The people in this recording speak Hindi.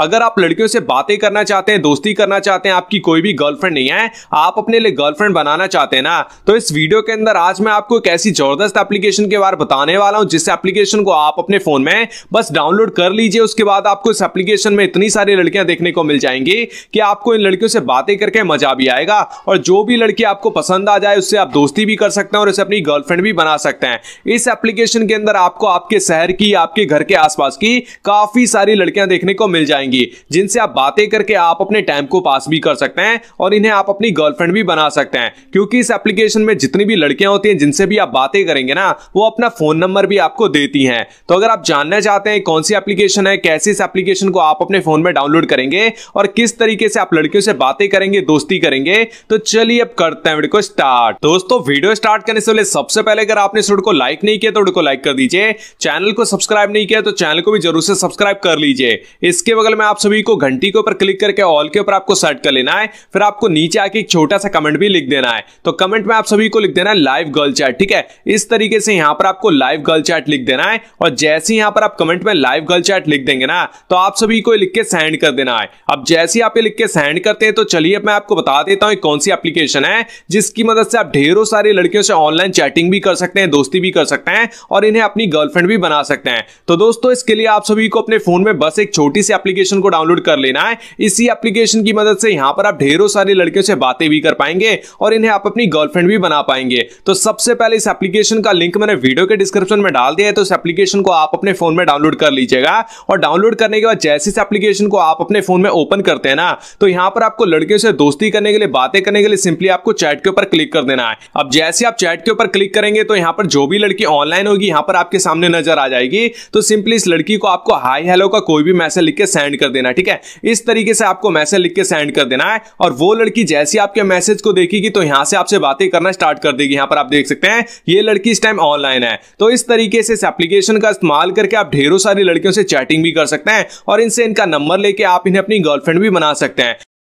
अगर आप लड़कियों से बातें करना चाहते हैं दोस्ती करना चाहते हैं आपकी कोई भी गर्लफ्रेंड नहीं है आप अपने लिए गर्लफ्रेंड बनाना चाहते हैं ना तो इस वीडियो के अंदर आज मैं आपको एक ऐसी जबरदस्त एप्लीकेशन के बारे में बताने वाला हूं जिस एप्लीकेशन को आप अपने फोन में बस डाउनलोड कर लीजिए उसके बाद आपको इस एप्लीकेशन में इतनी सारी लड़कियां देखने को मिल जाएंगी कि आपको इन लड़कियों से बातें करके मजा भी आएगा और जो भी लड़की आपको पसंद आ जाए उससे आप दोस्ती भी कर सकते हैं और उसे अपनी गर्लफ्रेंड भी बना सकते हैं इस एप्लीकेशन के अंदर आपको आपके शहर की आपके घर के आसपास की काफी सारी लड़कियां देखने को मिल जाएंगी जाएंगी जिनसे आप बातें करके आप अपने टाइम को पास भी कर सकते हैं और इन्हें आप अपनी गर्लफ्रेंड भी बना सकते हैं क्योंकि इस एप्लीकेशन में जितनी भी लड़कियां होती हैं जिनसे भी आप बातें करेंगे ना वो अपना फोन नंबर भी आपको देती हैं तो अगर आप जानना चाहते हैं कौन सी एप्लीकेशन है कैसे इस एप्लीकेशन को आप अपने फोन में डाउनलोड करेंगे और किस तरीके से आप लड़कियों से बातें करेंगे दोस्ती करेंगे तो चलिए अब करते हैं वीडियो स्टार्ट दोस्तों वीडियो स्टार्ट करने से पहले सबसे पहले अगर आपने इस वीडियो को लाइक नहीं किया तो वीडियो को लाइक कर दीजिए चैनल को सब्सक्राइब नहीं किया तो चैनल को भी जरूर से सब्सक्राइब कर लीजिए इसके बगल सिंपल मैं आप सभी को घंटी के ऊपर क्लिक करके ऑल के ऊपर आपको सर्च कर लेना है फिर आपको नीचे आके एक छोटा सा कमेंट भी लिख देना है तो कमेंट में आप सभी को लिख देना है लाइव गर्ल चैट ठीक है इस तरीके से यहाँ पर आपको लाइव गर्ल चैट लिख देना है और जैसे ही यहाँ पर आप कमेंट में लाइव गर्ल चैट लिख देंगे ना तो आप सभी को लिख के सेंड कर देना है अब जैसे ही आप ये लिख के सेंड करते हैं तो चलिए मैं आपको बता देता हूँ कौन सी एप्लीकेशन है जिसकी मदद से आप ढेरों सारी लड़कियों से ऑनलाइन चैटिंग भी कर सकते हैं दोस्ती भी कर सकते हैं और इन्हें अपनी गर्लफ्रेंड भी बना सकते हैं तो दोस्तों इसके लिए आप सभी को अपने फोन में बस एक छोटी सी एप्लीकेशन एप्लीकेशन को डाउनलोड कर लेना है इसी एप्लीकेशन की मदद से यहाँ पर आप ढेरों सारे लड़कियों से बातें भी कर पाएंगे और इन्हें आप अपनी गर्लफ्रेंड भी बना पाएंगे तो सबसे पहले इस एप्लीकेशन का लिंक मैंने वीडियो के डिस्क्रिप्शन में डाल दिया है तो इस एप्लीकेशन को आप अपने फोन में डाउनलोड कर लीजिएगा और डाउनलोड करने के बाद जैसे इस एप्लीकेशन को आप अपने फोन में ओपन करते हैं ना तो यहाँ पर आपको लड़कियों से दोस्ती करने के लिए बातें करने के लिए सिंपली आपको चैट के ऊपर क्लिक कर देना है अब जैसे आप चैट के ऊपर क्लिक करेंगे तो यहाँ पर जो भी लड़की ऑनलाइन होगी यहाँ पर आपके सामने नजर आ जाएगी तो सिंपली इस लड़की को आपको हाई हेलो का कोई भी मैसेज लिख के सेंड सेंड कर देना ठीक है इस तरीके से आपको मैसेज लिख के सेंड कर देना है और वो लड़की जैसी आपके मैसेज को देखेगी तो यहां से आपसे बातें करना स्टार्ट कर देगी यहां पर आप देख सकते हैं ये लड़की इस टाइम ऑनलाइन है तो इस तरीके से इस एप्लीकेशन का इस्तेमाल करके आप ढेरों सारी लड़कियों से चैटिंग भी कर सकते हैं और इनसे इनका नंबर लेके आप इन्हें अपनी गर्लफ्रेंड भी बना सकते हैं